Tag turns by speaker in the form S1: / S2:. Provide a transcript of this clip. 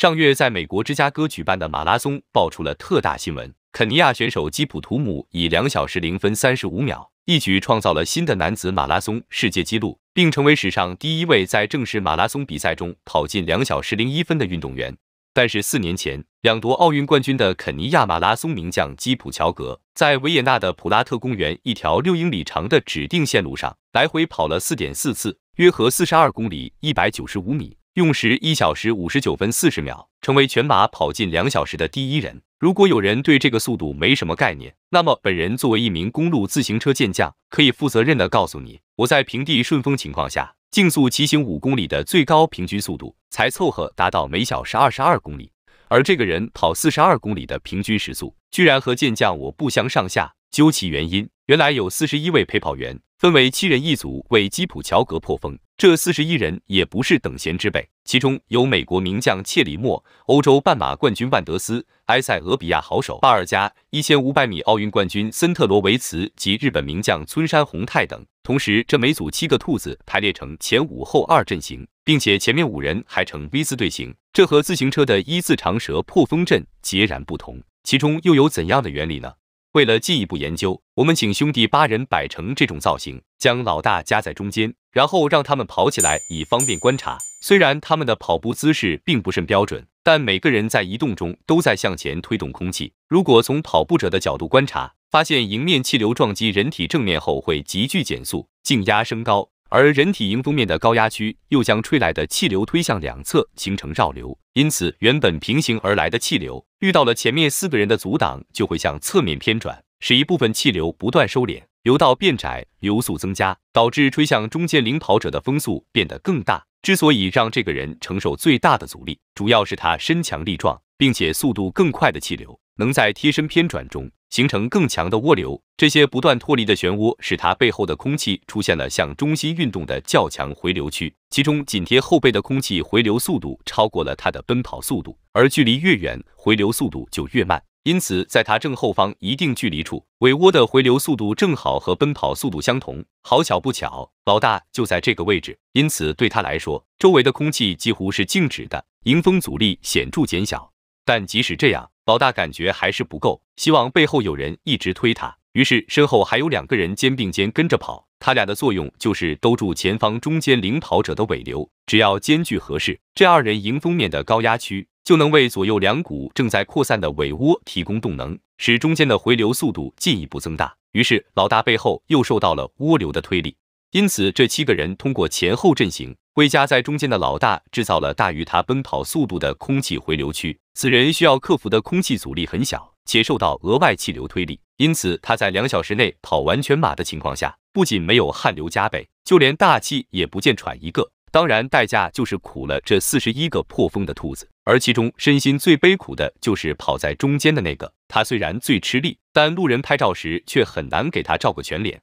S1: 上月在美国芝加哥举办的马拉松爆出了特大新闻，肯尼亚选手基普图姆以两小时零分三十五秒，一举创造了新的男子马拉松世界纪录，并成为史上第一位在正式马拉松比赛中跑进两小时零一分的运动员。但是四年前，两夺奥运冠军的肯尼亚马拉松名将基普乔格，在维也纳的普拉特公园一条六英里长的指定线路上，来回跑了四点四次，约合四十二公里一百九十五米。用时一小时五十九分四十秒，成为全马跑进两小时的第一人。如果有人对这个速度没什么概念，那么本人作为一名公路自行车健将，可以负责任的告诉你，我在平地顺风情况下，竞速骑行五公里的最高平均速度，才凑合达到每小时二十二公里。而这个人跑四十二公里的平均时速，居然和健将我不相上下。究其原因，原来有四十一位陪跑员，分为七人一组为基普乔格破风。这四十一人也不是等闲之辈，其中有美国名将切里莫、欧洲半马冠军万德斯、埃塞俄比亚好手巴尔加、一千五百米奥运冠军森特罗维茨及日本名将村山宏泰等。同时，这每组七个兔子排列成前五后二阵型，并且前面五人还呈 V 字队形，这和自行车的一字长蛇破风阵截然不同。其中又有怎样的原理呢？为了进一步研究，我们请兄弟八人摆成这种造型，将老大夹在中间，然后让他们跑起来，以方便观察。虽然他们的跑步姿势并不甚标准，但每个人在移动中都在向前推动空气。如果从跑步者的角度观察，发现迎面气流撞击人体正面后会急剧减速，静压升高。而人体迎风面的高压区又将吹来的气流推向两侧，形成绕流。因此，原本平行而来的气流遇到了前面四个人的阻挡，就会向侧面偏转，使一部分气流不断收敛，流道变窄，流速增加，导致吹向中间领跑者的风速变得更大。之所以让这个人承受最大的阻力，主要是他身强力壮，并且速度更快的气流能在贴身偏转中。形成更强的涡流，这些不断脱离的漩涡使它背后的空气出现了向中心运动的较强回流区，其中紧贴后背的空气回流速度超过了它的奔跑速度，而距离越远，回流速度就越慢。因此，在它正后方一定距离处，尾涡的回流速度正好和奔跑速度相同。好巧不巧，老大就在这个位置，因此对他来说，周围的空气几乎是静止的，迎风阻力显著减小。但即使这样，老大感觉还是不够，希望背后有人一直推他。于是身后还有两个人肩并肩跟着跑，他俩的作用就是兜住前方中间领跑者的尾流。只要间距合适，这二人迎风面的高压区就能为左右两股正在扩散的尾涡提供动能，使中间的回流速度进一步增大。于是老大背后又受到了涡流的推力。因此，这七个人通过前后阵型。为夹在中间的老大制造了大于他奔跑速度的空气回流区，此人需要克服的空气阻力很小，且受到额外气流推力，因此他在两小时内跑完全马的情况下，不仅没有汗流浃背，就连大气也不见喘一个。当然，代价就是苦了这四十一个破风的兔子，而其中身心最悲苦的就是跑在中间的那个。他虽然最吃力，但路人拍照时却很难给他照个全脸。